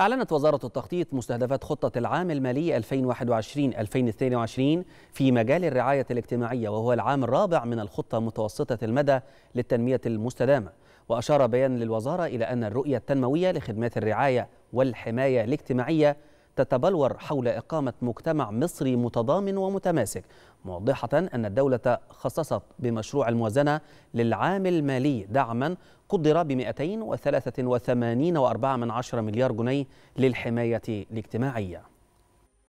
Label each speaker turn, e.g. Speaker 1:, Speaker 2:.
Speaker 1: أعلنت وزارة التخطيط مستهدفات خطة العام المالي 2021-2022 في مجال الرعاية الاجتماعية وهو العام الرابع من الخطة متوسطة المدى للتنمية المستدامة وأشار بيان للوزارة إلى أن الرؤية التنموية لخدمات الرعاية والحماية الاجتماعية تتبلور حول إقامة مجتمع مصري متضامن ومتماسك موضحة أن الدولة خصصت بمشروع الموازنة للعام المالي دعما قدر ب 283.4 مليار جنيه للحماية الاجتماعية